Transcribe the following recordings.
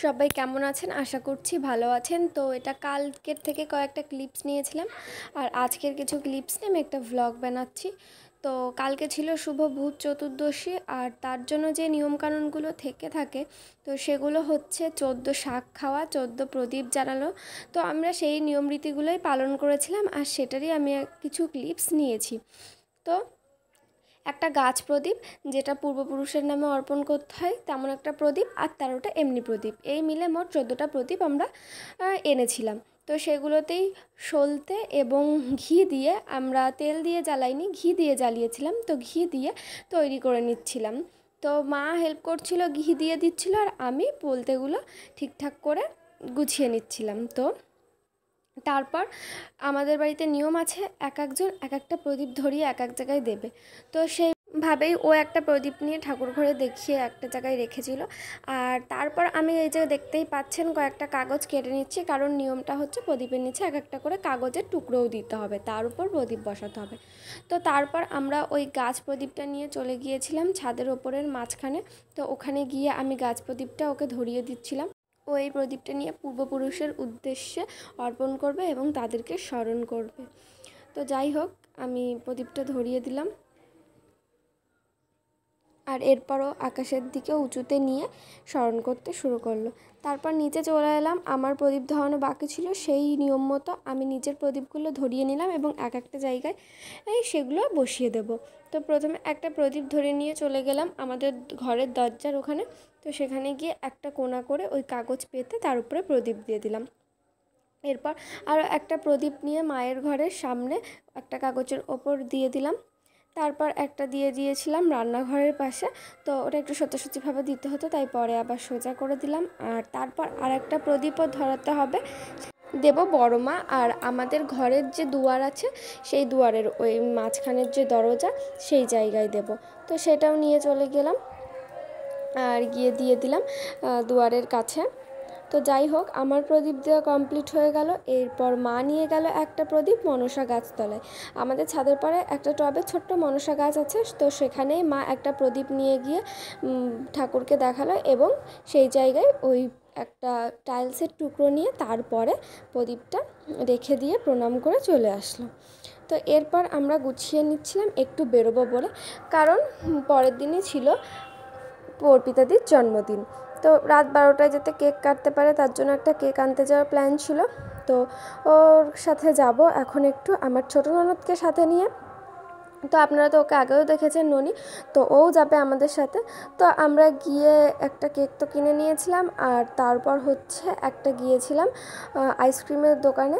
সবাই কেমন আছেন আশা করছি ভালো আছেন তো এটা কালকের থেকে কয়েকটা ক্লিপস নিয়েছিলাম আর আজকের কিছু ক্লিপস নিয়ে আমি একটা ভ্লগ বানাচ্ছি তো কালকে ছিল শুভ ভূত চতুর্দশী আর তার জন্য যে নিয়মকানুনগুলো থেকে থাকে তো সেগুলো হচ্ছে চোদ্দ শাক খাওয়া চোদ্দ প্রদীপ জ্বালানো তো আমরা সেই নিয়ম রীতিগুলোই পালন করেছিলাম আর সেটারই আমি কিছু ক্লিপস নিয়েছি তো একটা গাছ প্রদীপ যেটা পূর্বপুরুষের নামে অর্পণ করতে হয় তেমন একটা প্রদীপ আর তেরোটা এমনি প্রদীপ এই মিলে মোট চোদ্দোটা প্রদীপ আমরা এনেছিলাম তো সেগুলোতেই সলতে এবং ঘি দিয়ে আমরা তেল দিয়ে জ্বালাইনি ঘি দিয়ে জ্বালিয়েছিলাম তো ঘি দিয়ে তৈরি করে নিচ্ছিলাম তো মা হেল্প করছিল ঘি দিয়ে দিচ্ছিল আর আমি বলতেগুলো ঠিকঠাক করে গুছিয়ে নিচ্ছিলাম তো তারপর আমাদের বাড়িতে নিয়ম আছে এক একজন এক একটা প্রদীপ ধরিয়ে এক এক জায়গায় দেবে তো সেই ভাবেই ও একটা প্রদীপ নিয়ে ঠাকুর ঘরে দেখিয়ে একটা জায়গায় রেখেছিল আর তারপর আমি এই যে দেখতেই পাচ্ছেন কয়েকটা কাগজ কেটে নিচ্ছি কারণ নিয়মটা হচ্ছে প্রদীপের নিচে এক একটা করে কাগজের টুকরোও দিতে হবে তার উপর প্রদীপ বসাতে হবে তো তারপর আমরা ওই গাছ প্রদীপটা নিয়ে চলে গিয়েছিলাম ছাদের ওপরের মাঝখানে তো ওখানে গিয়ে আমি গাছ প্রদীপটা ওকে ধরিয়ে দিচ্ছিলাম ও এই প্রদীপটা নিয়ে পূর্বপুরুষের উদ্দেশ্যে অর্পণ করবে এবং তাদেরকে স্মরণ করবে তো যাই হোক আমি প্রদীপটা ধরিয়ে দিলাম আর এরপরও আকাশের দিকে উঁচুতে নিয়ে স্মরণ করতে শুরু করলো তারপর নিচে চলে এলাম আমার প্রদীপ ধরানো বাকি ছিল সেই নিয়ম মতো আমি নিজের প্রদীপগুলো ধরিয়ে নিলাম এবং এক একটা জায়গায় সেগুলো বসিয়ে দেব তো প্রথমে একটা প্রদীপ ধরে নিয়ে চলে গেলাম আমাদের ঘরের দরজার ওখানে তো সেখানে গিয়ে একটা কোনা করে ওই কাগজ পেতে তার উপরে প্রদীপ দিয়ে দিলাম এরপর আরও একটা প্রদীপ নিয়ে মায়ের ঘরের সামনে একটা কাগজের ওপর দিয়ে দিলাম তারপর একটা দিয়ে দিয়েছিলাম রান্নাঘরের পাশে তো ওটা একটু সত্যসত্যিভাবে দিতে হতো তাই পরে আবার সোজা করে দিলাম আর তারপর আর একটা প্রদীপও ধরাতে হবে দেব বড় মা আর আমাদের ঘরের যে দুয়ার আছে সেই দুয়ারের ওই মাঝখানের যে দরজা সেই জায়গায় দেব তো সেটাও নিয়ে চলে গেলাম আর গিয়ে দিয়ে দিলাম দুয়ারের কাছে তো যাই হোক আমার প্রদীপ দেওয়া কমপ্লিট হয়ে গেল এরপর মা নিয়ে গেল একটা প্রদীপ মনসা গাছতলায় আমাদের ছাদের পরে একটা টবে ছোট্ট মনসা গাছ আছে তো সেখানেই মা একটা প্রদীপ নিয়ে গিয়ে ঠাকুরকে দেখালো এবং সেই জায়গায় ওই একটা টাইলসের টুকরো নিয়ে তারপরে প্রদীপটা রেখে দিয়ে প্রণাম করে চলে আসলো তো এরপর আমরা গুছিয়ে নিচ্ছিলাম একটু বেরোবো বলে কারণ পরের দিনই ছিল অর্পিতাদির জন্মদিন তো রাত বারোটায় যেতে কেক কাটতে পারে তার জন্য একটা কেক আনতে যাওয়ার প্ল্যান ছিল তো ওর সাথে যাব এখন একটু আমার ছোটো ননদকে সাথে নিয়ে তো আপনারা তো ওকে আগেও দেখেছেন ননি তো ও যাবে আমাদের সাথে তো আমরা গিয়ে একটা কেক তো কিনে নিয়েছিলাম আর তারপর হচ্ছে একটা গিয়েছিলাম আইসক্রিমের দোকানে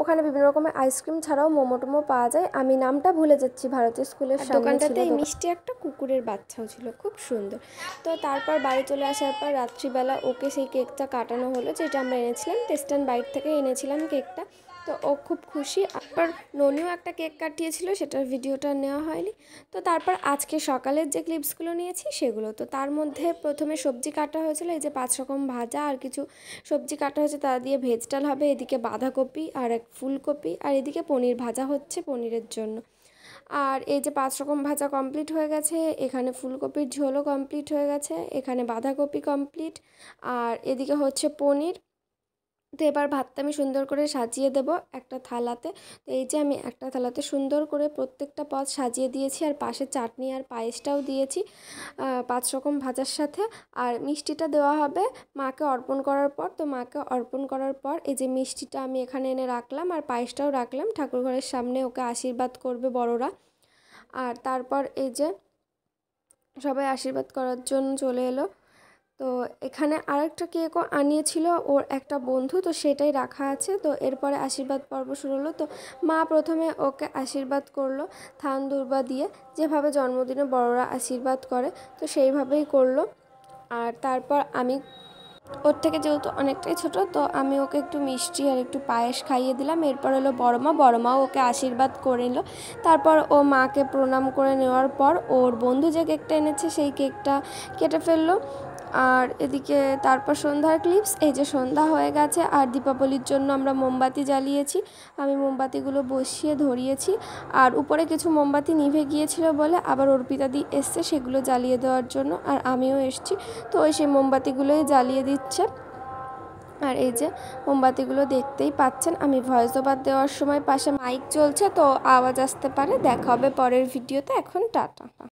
ওখানে বিভিন্ন রকমের আইসক্রিম ছাড়াও মোমো টোমো পাওয়া যায় আমি নামটা ভুলে যাচ্ছি ভারতীয় স্কুলের দোকানটাতে মিষ্টি একটা কুকুরের বাচ্চাও ছিল খুব সুন্দর তো তারপর বাড়ি চলে আসার পর রাত্রিবেলা ওকে সেই কেকটা কাটানো হলো যেটা আমরা এনেছিলাম টেস্টান বাইট থেকে এনেছিলাম কেকটা তো ও খুব খুশি আর ননিও একটা কেক কাটিয়েছিল সেটার ভিডিওটা নেওয়া হয়নি তো তারপর আজকে সকালের যে ক্লিপসগুলো নিয়েছি সেগুলো তো তার মধ্যে প্রথমে সবজি কাটা হয়েছিল এই যে পাঁচ রকম ভাজা আর কিছু সবজি কাটা হয়েছে তা দিয়ে ভেজটাল হবে এদিকে বাঁধাকপি আর এক ফুলকপি আর এদিকে পনির ভাজা হচ্ছে পনিরের জন্য আর এই যে পাঁচ রকম ভাজা কমপ্লিট হয়ে গেছে এখানে ফুলকপির ঝোলও কমপ্লিট হয়ে গেছে এখানে বাঁধাকপি কমপ্লিট আর এদিকে হচ্ছে পনির তো এবার ভাতটা আমি সুন্দর করে সাজিয়ে দেব একটা থালাতে তো এই যে আমি একটা থালাতে সুন্দর করে প্রত্যেকটা পদ সাজিয়ে দিয়েছি আর পাশে চাটনি আর পায়েসটাও দিয়েছি পাঁচ রকম ভাজার সাথে আর মিষ্টিটা দেওয়া হবে মাকে অর্পণ করার পর তো মাকে অর্পণ করার পর এই যে মিষ্টিটা আমি এখানে এনে রাখলাম আর পায়েসটাও রাখলাম ঠাকুর ঘরের সামনে ওকে আশীর্বাদ করবে বড়রা আর তারপর এই যে সবাই আশীর্বাদ করার জন্য চলে এলো তো এখানে আরেকটা কেকও আনিয়েছিল ওর একটা বন্ধু তো সেটাই রাখা আছে তো এরপরে আশীর্বাদ পর্ব শুরু হলো তো মা প্রথমে ওকে আশীর্বাদ করলো থান দুর্বা দিয়ে যেভাবে জন্মদিনে বড়রা আশীর্বাদ করে তো সেইভাবেই করলো আর তারপর আমি ওর থেকে যেহেতু অনেকটাই ছোট তো আমি ওকে একটু মিষ্টি আর একটু পায়েস খাইয়ে দিলাম এরপর মা বড়মা বড়মাও ওকে আশীর্বাদ করে নিল তারপর ও মাকে প্রণাম করে নেওয়ার পর ওর বন্ধু যে কেকটা এনেছে সেই কেকটা কেটে ফেললো আর এদিকে তারপর সন্ধ্যার ক্লিপস এই যে সন্ধ্যা হয়ে গেছে আর দীপাবলির জন্য আমরা মোমবাতি জ্বালিয়েছি আমি মোমবাতিগুলো বসিয়ে ধরিয়েছি আর উপরে কিছু মোমবাতি নিভে গিয়েছিল বলে আবার অর্পিতাদি এসছে সেগুলো জ্বালিয়ে দেওয়ার জন্য আর আমিও এসছি তো ওই সেই মোমবাতিগুলোই জ্বালিয়ে দিচ্ছে আর এই যে মোমবাতিগুলো দেখতেই পাচ্ছেন আমি ভয়েস ওভার দেওয়ার সময় পাশে মাইক চলছে তো আওয়াজ আসতে পারে দেখা হবে পরের ভিডিওতে এখন টাটা